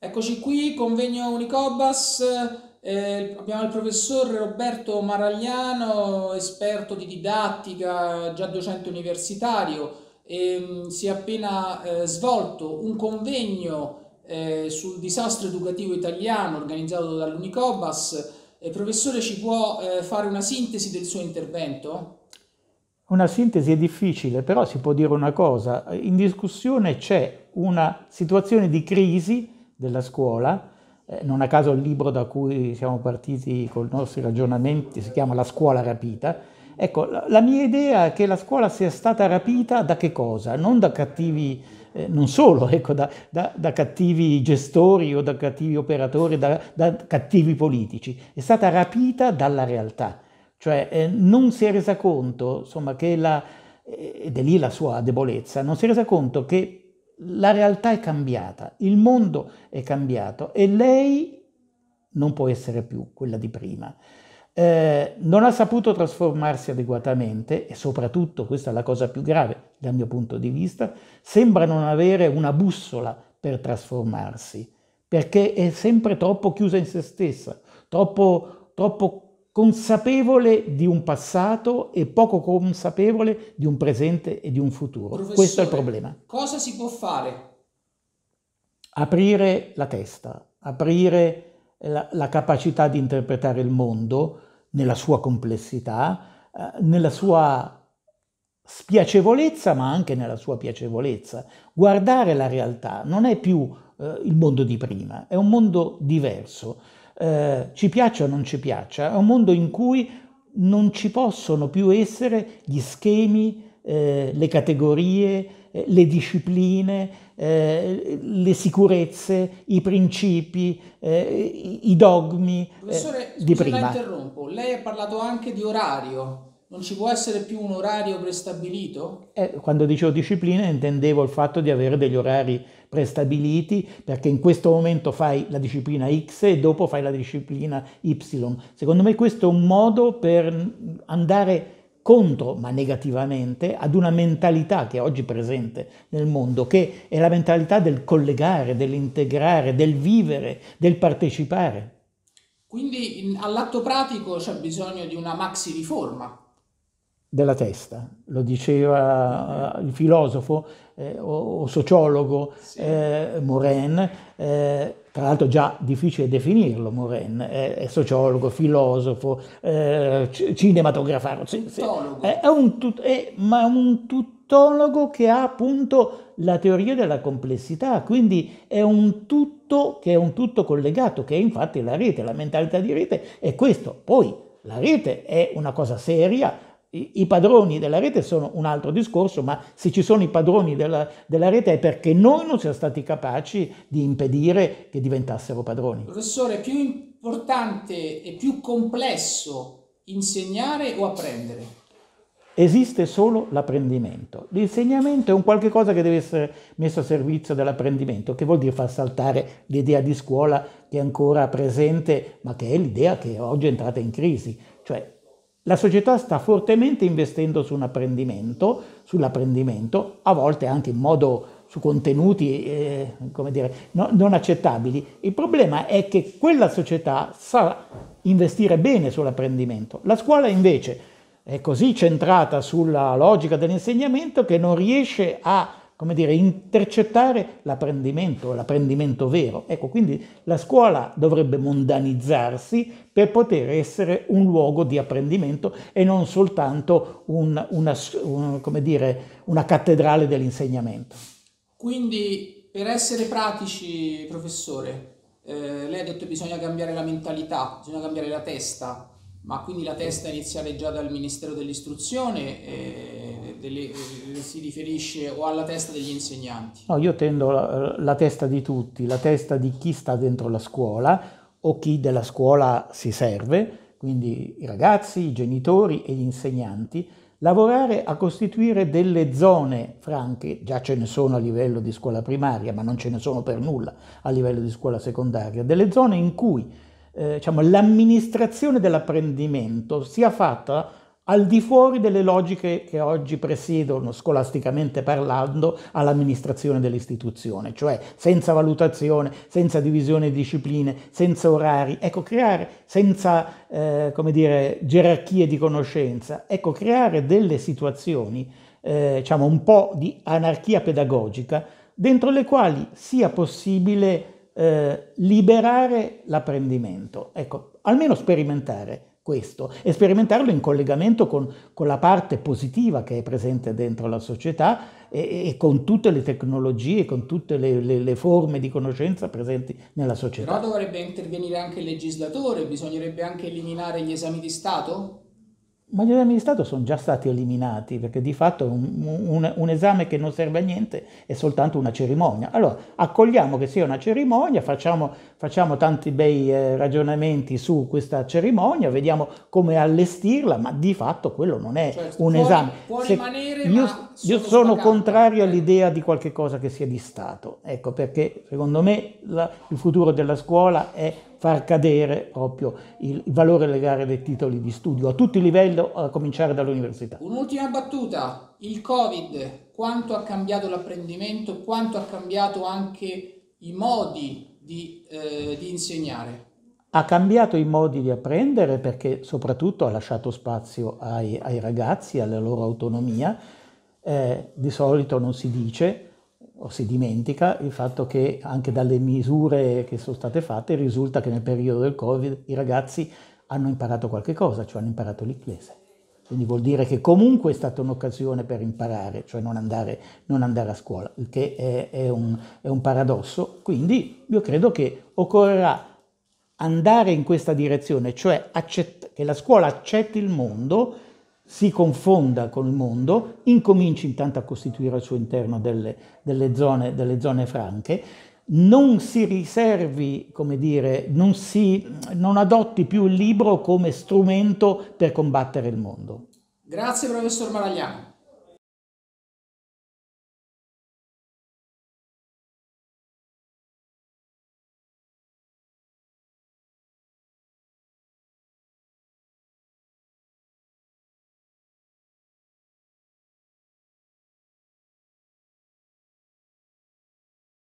Eccoci qui, convegno Unicobas, eh, abbiamo il professor Roberto Maragliano, esperto di didattica, già docente universitario, e, ehm, mh, si è appena eh, svolto un convegno eh, sul disastro educativo italiano organizzato dall'Unicobas. Eh, professore, ci può eh, fare una sintesi del suo intervento? Una sintesi è difficile, però si può dire una cosa. In discussione c'è una situazione di crisi della scuola. Eh, non a caso il libro da cui siamo partiti con i nostri ragionamenti si chiama La scuola rapita. Ecco, la, la mia idea è che la scuola sia stata rapita da che cosa? Non da cattivi eh, non solo ecco, da, da, da, cattivi gestori o da cattivi operatori, da, da, cattivi politici, è stata rapita dalla realtà, cioè eh, non si è resa conto, insomma, che la, eh, ed è lì la sua debolezza, non si è resa conto che la realtà è cambiata, il mondo è cambiato e lei non può essere più quella di prima. Eh, non ha saputo trasformarsi adeguatamente e soprattutto, questa è la cosa più grave dal mio punto di vista, sembra non avere una bussola per trasformarsi, perché è sempre troppo chiusa in se stessa, troppo, troppo consapevole di un passato e poco consapevole di un presente e di un futuro. Professore, Questo è il problema. Cosa si può fare? Aprire la testa, aprire la, la capacità di interpretare il mondo nella sua complessità, eh, nella sua spiacevolezza, ma anche nella sua piacevolezza. Guardare la realtà non è più eh, il mondo di prima, è un mondo diverso eh, ci piaccia o non ci piaccia, è un mondo in cui non ci possono più essere gli schemi, eh, le categorie, eh, le discipline, eh, le sicurezze, i principi, eh, i dogmi Professore, eh, di prima. Professore, interrompo, lei ha parlato anche di orario. Non ci può essere più un orario prestabilito? Eh, quando dicevo disciplina intendevo il fatto di avere degli orari prestabiliti perché in questo momento fai la disciplina X e dopo fai la disciplina Y. Secondo me questo è un modo per andare contro, ma negativamente, ad una mentalità che è oggi presente nel mondo, che è la mentalità del collegare, dell'integrare, del vivere, del partecipare. Quindi all'atto pratico c'è bisogno di una maxi riforma della testa, lo diceva eh, il filosofo eh, o, o, sociologo sì. eh, Moren, eh, tra l'altro già difficile definirlo Moren, è sociologo, filosofo, eh, cinematografaro, sì, sì. È un tut- è, ma un tuttologo che ha appunto la teoria della complessità, quindi è un tutto che è un tutto collegato, che è infatti la rete, la mentalità di rete è questo. Poi la rete è una cosa seria, i, padroni della rete sono un altro discorso, ma se ci sono i padroni della, della, rete è perché noi non siamo stati capaci di impedire che diventassero padroni. Professore, è più importante e più complesso insegnare o apprendere? Esiste solo l'apprendimento. L'insegnamento è un qualche cosa che deve essere messo a servizio dell'apprendimento, che vuol dire far saltare l'idea di scuola che è ancora presente, ma che è l'idea che oggi è entrata in crisi. Cioè la società sta fortemente investendo su un apprendimento, sull'apprendimento, a volte anche in modo su contenuti eh, come dire, no, non accettabili. Il problema è che quella società sa investire bene sull'apprendimento. La scuola invece è così centrata sulla logica dell'insegnamento che non riesce a come dire, intercettare l'apprendimento, l'apprendimento vero. Ecco, quindi la scuola dovrebbe mondanizzarsi per poter essere un luogo di apprendimento e non soltanto un, una, un, dire, una cattedrale dell'insegnamento. Quindi, per essere pratici, professore, eh, lei ha detto che bisogna cambiare la mentalità, bisogna cambiare la testa, ma quindi la testa iniziare già dal Ministero dell'Istruzione. Eh, delle, eh, si riferisce o alla testa degli insegnanti? No, io tendo la, la testa di tutti, la testa di chi sta dentro la scuola o chi della scuola si serve, quindi i ragazzi, i genitori e gli insegnanti, lavorare a costituire delle zone franche, già ce ne sono a livello di scuola primaria, ma non ce ne sono per nulla a livello di scuola secondaria, delle zone in cui eh, diciamo, l'amministrazione dell'apprendimento sia fatta al di fuori delle logiche che oggi presiedono, scolasticamente parlando, all'amministrazione dell'istituzione, cioè senza valutazione, senza divisione di discipline, senza orari, ecco creare senza eh, come dire, gerarchie di conoscenza, ecco creare delle situazioni, eh, diciamo un po' di anarchia pedagogica, dentro le quali sia possibile eh, liberare l'apprendimento, ecco, almeno sperimentare questo e sperimentarlo in collegamento con, con la parte positiva che è presente dentro la società e, e con tutte le tecnologie, con tutte le, le, le, forme di conoscenza presenti nella società. Però dovrebbe intervenire anche il legislatore, bisognerebbe anche eliminare gli esami di Stato? ma gli esami di Stato sono già stati eliminati perché di fatto un, un, un, esame che non serve a niente è soltanto una cerimonia. Allora accogliamo che sia una cerimonia, facciamo, facciamo tanti bei eh, ragionamenti su questa cerimonia, vediamo come allestirla, ma di fatto quello non è cioè, un può, esame. Può Se, rimanere, io, io sono contrario all'idea di qualche cosa che sia di Stato, ecco perché secondo me la, il futuro della scuola è far cadere proprio il valore legale dei titoli di studio a tutti i livelli, a cominciare dall'università. Un'ultima battuta, il Covid, quanto ha cambiato l'apprendimento, quanto ha cambiato anche i modi di, eh, di insegnare? Ha cambiato i modi di apprendere perché soprattutto ha lasciato spazio ai, ai ragazzi, alla loro autonomia, eh, di solito non si dice, o si dimentica il fatto che anche dalle misure che sono state fatte risulta che nel periodo del Covid i ragazzi hanno imparato qualche cosa, cioè hanno imparato l'inglese. Quindi vuol dire che comunque è stata un'occasione per imparare, cioè non andare, non andare a scuola, il che è, è, un, è un paradosso. Quindi io credo che occorrerà andare in questa direzione, cioè accett- che la scuola accetti il mondo si confonda col mondo, incominci intanto a costituire al suo interno delle, delle, zone, delle zone, franche, non si riservi, come dire, non, si, non adotti più il libro come strumento per combattere il mondo. Grazie professor Maragliano.